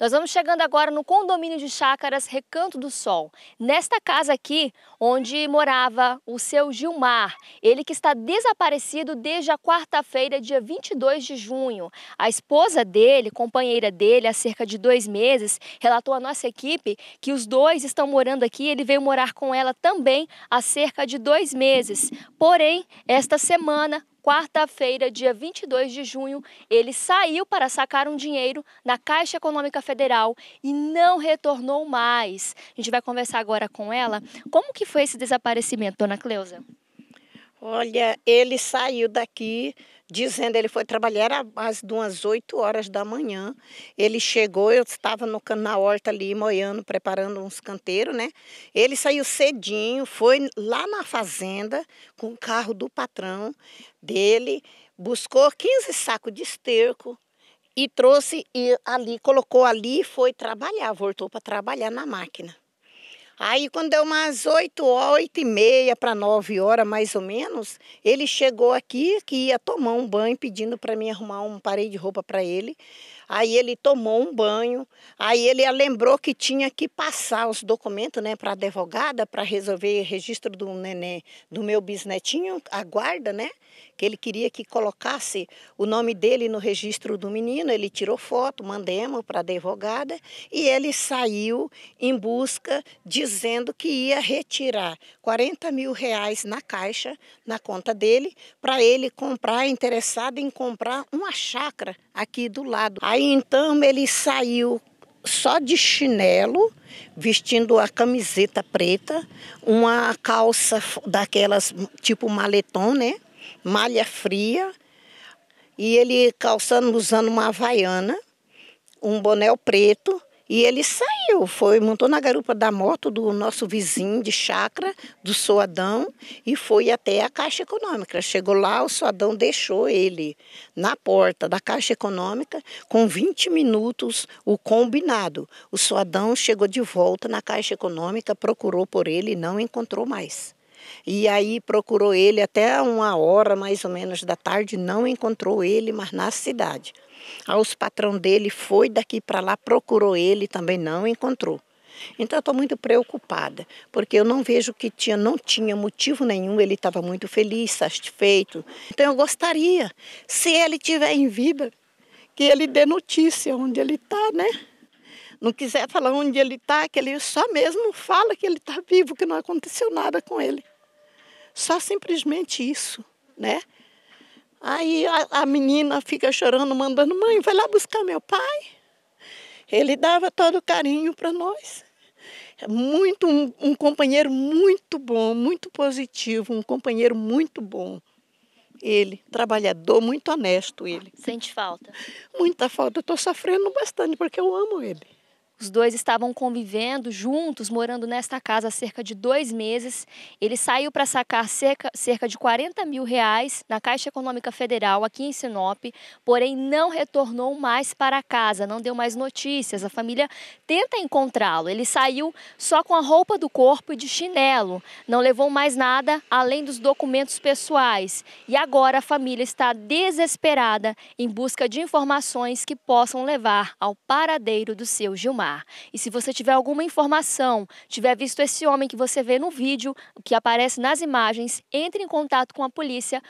Nós vamos chegando agora no condomínio de chácaras Recanto do Sol. Nesta casa aqui, onde morava o seu Gilmar, ele que está desaparecido desde a quarta-feira, dia 22 de junho. A esposa dele, companheira dele, há cerca de dois meses, relatou à nossa equipe que os dois estão morando aqui. Ele veio morar com ela também há cerca de dois meses. Porém, esta semana, quarta-feira, dia 22 de junho, ele saiu para sacar um dinheiro na Caixa Econômica Federal e não retornou mais. A gente vai conversar agora com ela. Como que foi esse desaparecimento, dona Cleusa? Olha, ele saiu daqui dizendo ele foi trabalhar às umas 8 horas da manhã. Ele chegou, eu estava no na horta ali moiando, preparando uns canteiros, né? Ele saiu cedinho, foi lá na fazenda com o carro do patrão dele, buscou 15 sacos de esterco e trouxe e ali colocou ali e foi trabalhar, voltou para trabalhar na máquina. Aí quando deu umas 8 horas, 8 e meia para 9 horas mais ou menos, ele chegou aqui que ia tomar um banho pedindo para mim arrumar um parede de roupa para ele. Aí ele tomou um banho, aí ele lembrou que tinha que passar os documentos né, para a advogada para resolver o registro do neném, do meu bisnetinho, a guarda, né? Que ele queria que colocasse o nome dele no registro do menino. Ele tirou foto, mandemos para a advogada e ele saiu em busca dizendo que ia retirar 40 mil reais na caixa, na conta dele, para ele comprar, interessado em comprar uma chácara aqui do lado. Aí Aí então ele saiu só de chinelo, vestindo a camiseta preta, uma calça daquelas tipo moletom, né? Malha fria. E ele calçando, usando uma havaiana, um boné preto e ele saiu, foi, montou na garupa da moto do nosso vizinho de chácara, do Soadão, e foi até a Caixa Econômica. Chegou lá, o Soadão deixou ele na porta da Caixa Econômica com 20 minutos o combinado. O Soadão chegou de volta na Caixa Econômica, procurou por ele e não encontrou mais. E aí procurou ele até uma hora mais ou menos da tarde, não encontrou ele, mais na cidade. Aí ah, os patrão dele foi daqui para lá, procurou ele, também não encontrou. Então eu estou muito preocupada, porque eu não vejo que tinha, não tinha motivo nenhum, ele estava muito feliz, satisfeito. Então eu gostaria, se ele tiver em vida, que ele dê notícia onde ele está, né? Não quiser falar onde ele está, que ele só mesmo fala que ele está vivo, que não aconteceu nada com ele. Só simplesmente isso, né? Aí a, a menina fica chorando, mandando: mãe, vai lá buscar meu pai. Ele dava todo carinho para nós muito um, um, companheiro muito bom, muito positivo, um companheiro muito bom. Ele, trabalhador, muito honesto ele. Sente falta? Muita falta. Estou sofrendo bastante porque eu amo ele. Os dois estavam convivendo juntos, morando nesta casa há cerca de dois meses. Ele saiu para sacar cerca, cerca de 40 mil reais na Caixa Econômica Federal, aqui em Sinop, porém não retornou mais para casa, não deu mais notícias. A família tenta encontrá-lo. Ele saiu só com a roupa do corpo e de chinelo, não levou mais nada além dos documentos pessoais. E agora a família está desesperada em busca de informações que possam levar ao paradeiro do seu Gilmar. E se você tiver alguma informação, tiver visto esse homem que você vê no vídeo, que aparece nas imagens, entre em contato com a polícia